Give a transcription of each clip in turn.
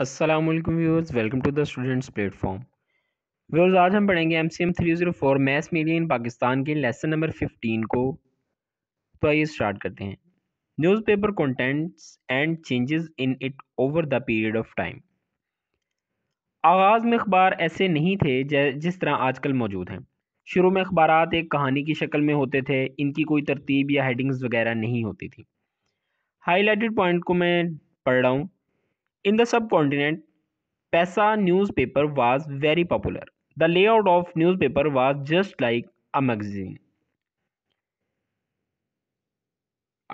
Aslam viewers welcome to the students platform viewers आज हम पढ़ेंगे M C M three zero four maths media in Pakistan के lesson number fifteen को तो आइए स्टार्ट करते हैं newspaper contents and changes in it over the period of time आगाज़ में अखबार ऐसे नहीं थे जिस तरह आजकल मौजूद हैं शुरू में अखबार एक कहानी की शक्ल में होते थे इनकी कोई तरतीब या हेडिंग्स वगैरह नहीं होती थी हाईलाइटेड पॉइंट को मैं पढ़ रहा हूँ in the subcontinent Paisa newspaper was very popular the layout of newspaper was just like a magazine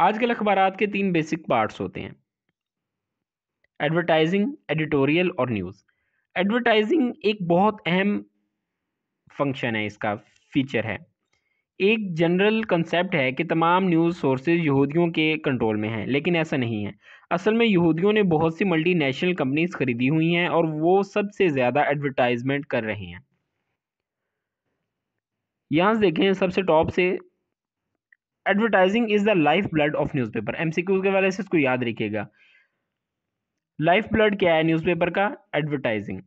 आजकल अखबार के तीन बेसिक पार्ट्स होते हैं एडवर्टाइजिंग एडिटोरियल और न्यूज़ एडवर्टाइजिंग एक बहुत अहम फंक्शन है इसका फीचर है एक जनरल कंसेप्ट है कि तमाम न्यूज़ सोर्सेज यहूदियों के कंट्रोल में हैं लेकिन ऐसा नहीं है असल में यहूदियों ने बहुत सी मल्टीनेशनल कंपनीज खरीदी हुई हैं और वो सबसे ज़्यादा एडवर्टाइजमेंट कर रहे हैं यहाँ से देखें सबसे टॉप से advertising is the life blood of newspaper MCQs के वाले से इसको याद रखिएगा लाइफ ब्लड क्या है न्यूज़पेपर का एडवर्टाइजिंग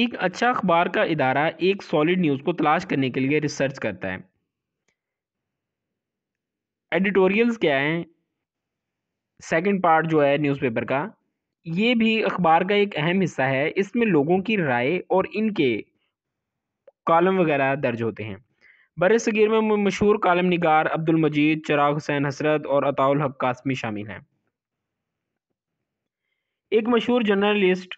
एक अच्छा अखबार का इदारा एक सॉलिड न्यूज़ को तलाश करने के लिए रिसर्च करता है एडिटोरियल्स क्या हैं सेकंड पार्ट जो है न्यूज़पेपर का ये भी अखबार का एक अहम हिस्सा है इसमें लोगों की राय और इनके कॉलम वगैरह दर्ज होते हैं बर सगीर में मशहूर कॉलम नगार अब्दुल मजीद चराग हुसैन हसरत और अताउल हक कासमी शामिल हैं एक मशहूर जर्नलिस्ट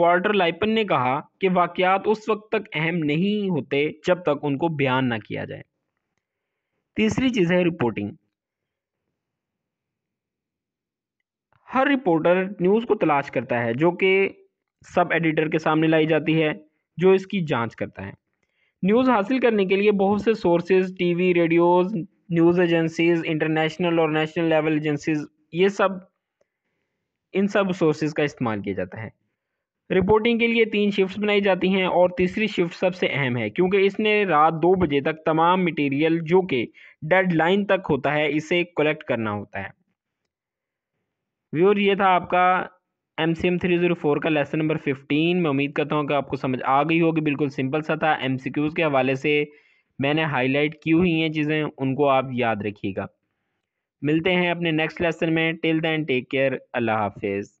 लाइपन ने कहा कि वाक्यात उस वक्त तक अहम नहीं होते जब तक उनको बयान ना किया जाए तीसरी चीज़ है रिपोर्टिंग हर रिपोर्टर न्यूज़ को तलाश करता है जो कि सब एडिटर के सामने लाई जाती है जो इसकी जांच करता है न्यूज़ हासिल करने के लिए बहुत से sources TV radios news agencies international और नेशनल लेवल एजेंसीज ये सब इन सब सोर्सेज का इस्तेमाल किया जाता है रिपोर्टिंग के लिए तीन शिफ्ट्स बनाई जाती हैं और तीसरी शिफ्ट सबसे अहम है क्योंकि इसने रात दो बजे तक तमाम मटेरियल जो कि डेडलाइन तक होता है इसे कलेक्ट करना होता है व्यूर ये था आपका M C M three zero four का लेसन नंबर फिफ्टीन मैं उम्मीद करता हूँ कि आपको समझ आ गई होगी बिल्कुल सिंपल सा था एम सी क्यूज़ के हवाले से मैंने हाईलाइट की हुई हैं चीज़ें उनको आप याद रखिएगा मिलते हैं अपने नेक्स्ट लेसन में टिल दैन टेक केयर अल्लाह हाफिज़